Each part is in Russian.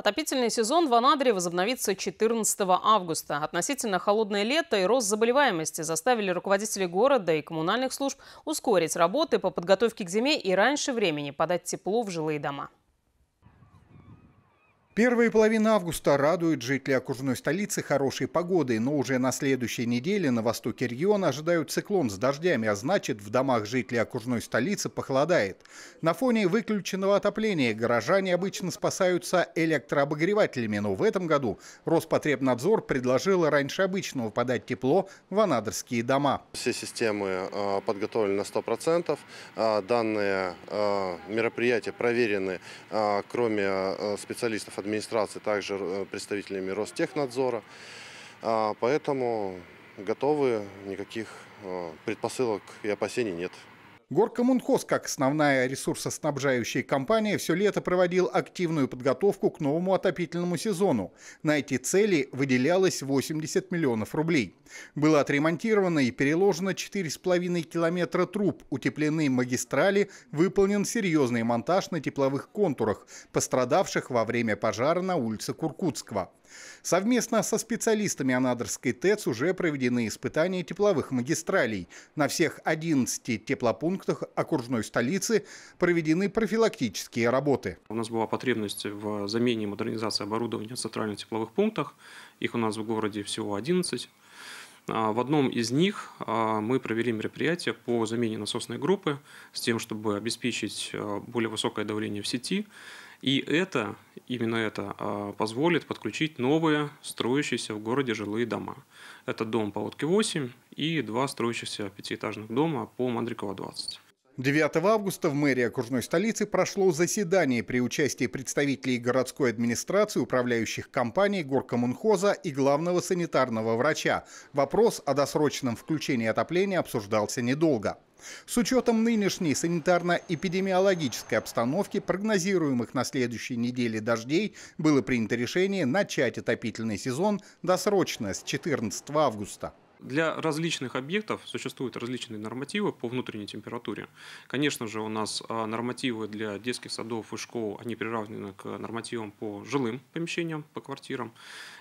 Отопительный сезон в Анадыре возобновится 14 августа. Относительно холодное лето и рост заболеваемости заставили руководителей города и коммунальных служб ускорить работы по подготовке к зиме и раньше времени подать тепло в жилые дома. Первая половина августа радует жителей окружной столицы хорошей погодой, но уже на следующей неделе на востоке региона ожидают циклон с дождями, а значит в домах жителей окружной столицы похолодает. На фоне выключенного отопления горожане обычно спасаются электрообогревателями, но в этом году Роспотребнадзор предложил раньше обычного подать тепло в анадырские дома. Все системы а, подготовлены на 100%. А, данные а, мероприятия проверены, кроме специалистов администрации администрации, также э, представителями Ростехнадзора. А, поэтому готовы, никаких э, предпосылок и опасений нет. Горкоммунхоз, как основная ресурсоснабжающая компания, все лето проводил активную подготовку к новому отопительному сезону. На эти цели выделялось 80 миллионов рублей. Было отремонтировано и переложено 4,5 километра труб, утеплены магистрали, выполнен серьезный монтаж на тепловых контурах, пострадавших во время пожара на улице Куркутского. Совместно со специалистами Анадырской ТЭЦ уже проведены испытания тепловых магистралей. На всех 11 теплопунктах пунктах окружной столицы проведены профилактические работы. У нас была потребность в замене и модернизации оборудования в центральных тепловых пунктах. Их у нас в городе всего 11. А, в одном из них а, мы провели мероприятие по замене насосной группы с тем, чтобы обеспечить а, более высокое давление в сети и это, именно это, а, позволит подключить новые строящиеся в городе жилые дома. Это дом по лодке 8 и два строящихся пятиэтажных дома по Мандрикова 20. 9 августа в мэрии окружной столицы прошло заседание при участии представителей городской администрации, управляющих компаний, горкоммунхоза и главного санитарного врача. Вопрос о досрочном включении отопления обсуждался недолго. С учетом нынешней санитарно-эпидемиологической обстановки, прогнозируемых на следующей неделе дождей, было принято решение начать отопительный сезон досрочно с 14 августа. Для различных объектов существуют различные нормативы по внутренней температуре. Конечно же, у нас а, нормативы для детских садов и школ, они приравнены к нормативам по жилым помещениям, по квартирам.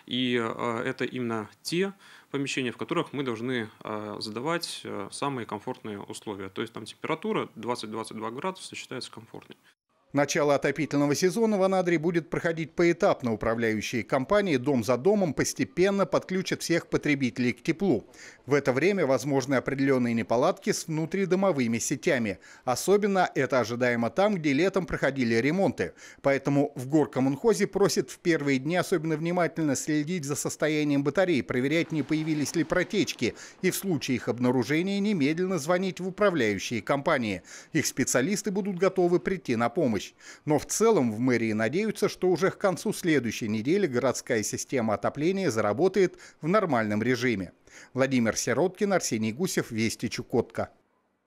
И а, это именно те помещения, в которых мы должны а, задавать э, самые комфортные условия. То есть там температура 20-22 градуса считается комфортной. Начало отопительного сезона в Анадыре будет проходить поэтапно. Управляющие компании дом за домом постепенно подключат всех потребителей к теплу. В это время возможны определенные неполадки с внутридомовыми сетями. Особенно это ожидаемо там, где летом проходили ремонты. Поэтому в Горкомунхозе просит в первые дни особенно внимательно следить за состоянием батарей, проверять, не появились ли протечки, и в случае их обнаружения немедленно звонить в управляющие компании. Их специалисты будут готовы прийти на помощь помощь, но в целом в мэрии надеются, что уже к концу следующей недели городская система отопления заработает в нормальном режиме. Владимир Сироткин, Арсений Гусев, Вести Чукотка.